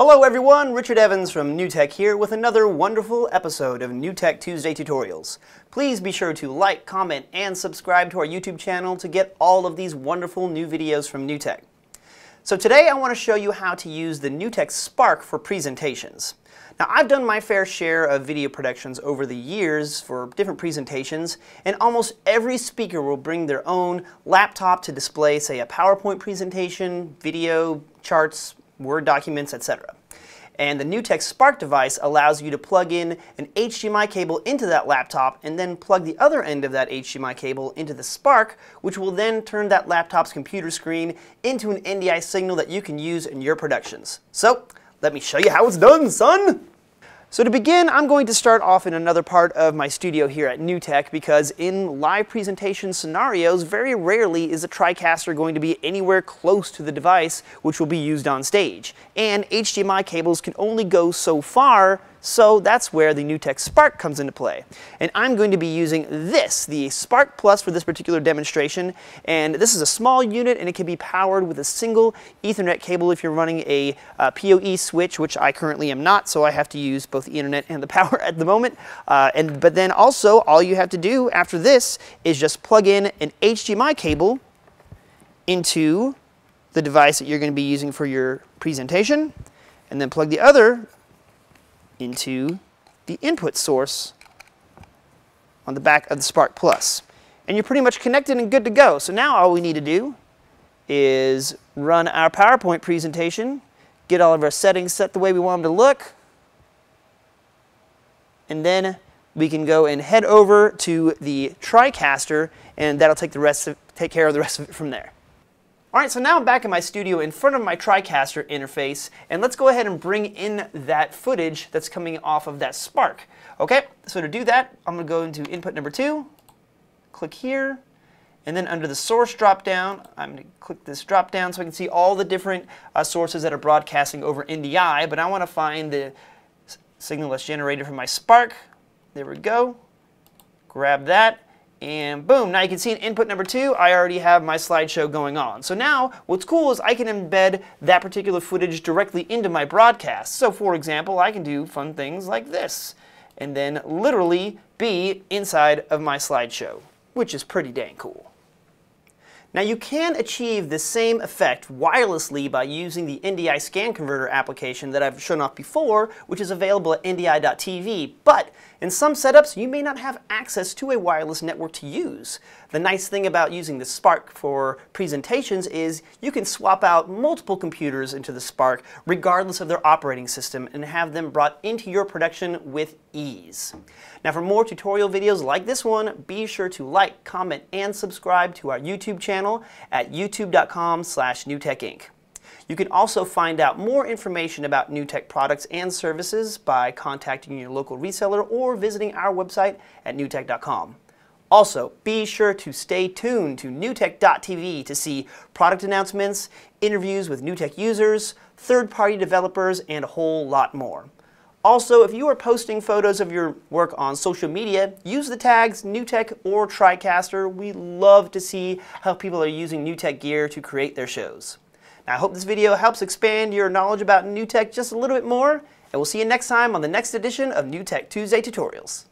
Hello everyone, Richard Evans from New Tech here with another wonderful episode of New Tech Tuesday Tutorials. Please be sure to like, comment, and subscribe to our YouTube channel to get all of these wonderful new videos from New Tech. So today I want to show you how to use the New Tech Spark for presentations. Now I've done my fair share of video productions over the years for different presentations and almost every speaker will bring their own laptop to display say a PowerPoint presentation, video, charts, Word documents, etc. And the NewTek Spark device allows you to plug in an HDMI cable into that laptop and then plug the other end of that HDMI cable into the Spark, which will then turn that laptop's computer screen into an NDI signal that you can use in your productions. So, let me show you how it's done, son! So to begin, I'm going to start off in another part of my studio here at New Tech because in live presentation scenarios, very rarely is a TriCaster going to be anywhere close to the device which will be used on stage. And HDMI cables can only go so far so that's where the NewTek Spark comes into play. And I'm going to be using this, the Spark Plus for this particular demonstration. And this is a small unit and it can be powered with a single ethernet cable if you're running a uh, PoE switch, which I currently am not, so I have to use both the internet and the power at the moment. Uh, and But then also, all you have to do after this is just plug in an HDMI cable into the device that you're going to be using for your presentation and then plug the other into the input source on the back of the Spark Plus. And you're pretty much connected and good to go. So now all we need to do is run our PowerPoint presentation, get all of our settings set the way we want them to look, and then we can go and head over to the TriCaster, and that'll take the rest of, take care of the rest of it from there. Alright, so now I'm back in my studio in front of my TriCaster interface, and let's go ahead and bring in that footage that's coming off of that spark. Okay, so to do that, I'm going to go into input number 2, click here, and then under the source dropdown, I'm going to click this dropdown so I can see all the different uh, sources that are broadcasting over NDI, but I want to find the signal that's generated from my spark. There we go. Grab that. And boom, now you can see in input number two, I already have my slideshow going on. So now, what's cool is I can embed that particular footage directly into my broadcast. So for example, I can do fun things like this, and then literally be inside of my slideshow, which is pretty dang cool. Now you can achieve the same effect wirelessly by using the NDI Scan Converter application that I've shown off before, which is available at NDI.tv, but in some setups you may not have access to a wireless network to use. The nice thing about using the Spark for presentations is you can swap out multiple computers into the Spark regardless of their operating system and have them brought into your production with ease. Now for more tutorial videos like this one, be sure to like, comment, and subscribe to our YouTube channel channel at youtube.com slash newtechinc. You can also find out more information about NewTek products and services by contacting your local reseller or visiting our website at newtech.com. Also, be sure to stay tuned to newtech.tv to see product announcements, interviews with NewTek users, third-party developers, and a whole lot more. Also, if you are posting photos of your work on social media, use the tags NewTek or TriCaster. We love to see how people are using NewTek gear to create their shows. Now, I hope this video helps expand your knowledge about NewTek just a little bit more, and we'll see you next time on the next edition of NewTek Tuesday Tutorials.